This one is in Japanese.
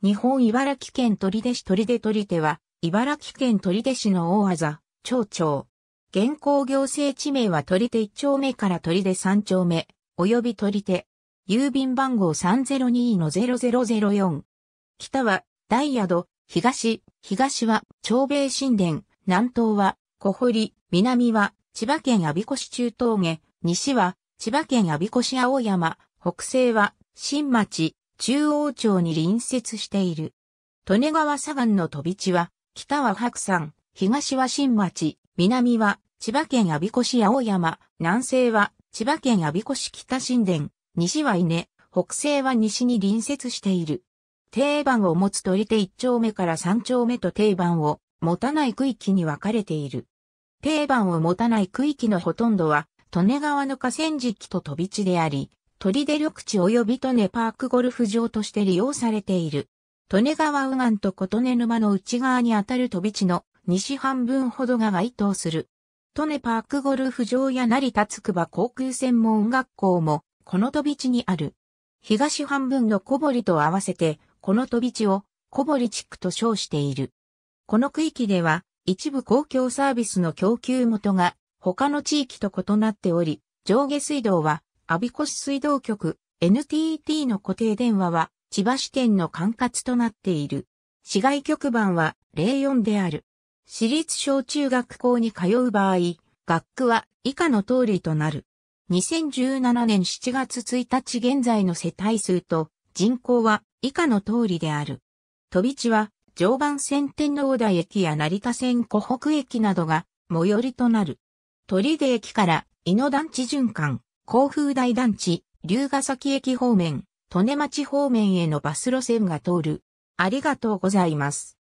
日本茨城県取手市取手取手は、茨城県取手市の大技、町長。現行行政地名は取手1丁目から取手3丁目、及び取手。郵便番号302-0004。北は、大宿、東、東は、長米神殿、南東は、小堀、南は、千葉県阿鼻子市中峠、西は、千葉県阿鼻子市青山、北西は、新町、中央町に隣接している。利根川左岸の飛び地は、北は白山、東は新町、南は千葉県阿鼻子市青山、南西は千葉県阿鼻子市北新田、西は稲、北西は西に隣接している。定番を持つ鳥り手1丁目から3丁目と定番を持たない区域に分かれている。定番を持たない区域のほとんどは、利根川の河川敷と飛び地であり、鳥出緑地及びトネパークゴルフ場として利用されている。利根川右岸と琴根沼の内側にあたる飛び地の西半分ほどが該当する。トネパークゴルフ場や成田つくば航空専門学校もこの飛び地にある。東半分の小堀と合わせてこの飛び地を小堀地区と称している。この区域では一部公共サービスの供給元が他の地域と異なっており、上下水道は阿鼻子市水道局 NTT の固定電話は千葉支店の管轄となっている。市外局番は04である。私立小中学校に通う場合、学区は以下の通りとなる。2017年7月1日現在の世帯数と人口は以下の通りである。飛び地は常磐線天皇台駅や成田線湖北駅などが最寄りとなる。鳥出駅から井野団地循環、甲府大団地、龍ヶ崎駅方面、利根町方面へのバス路線が通る。ありがとうございます。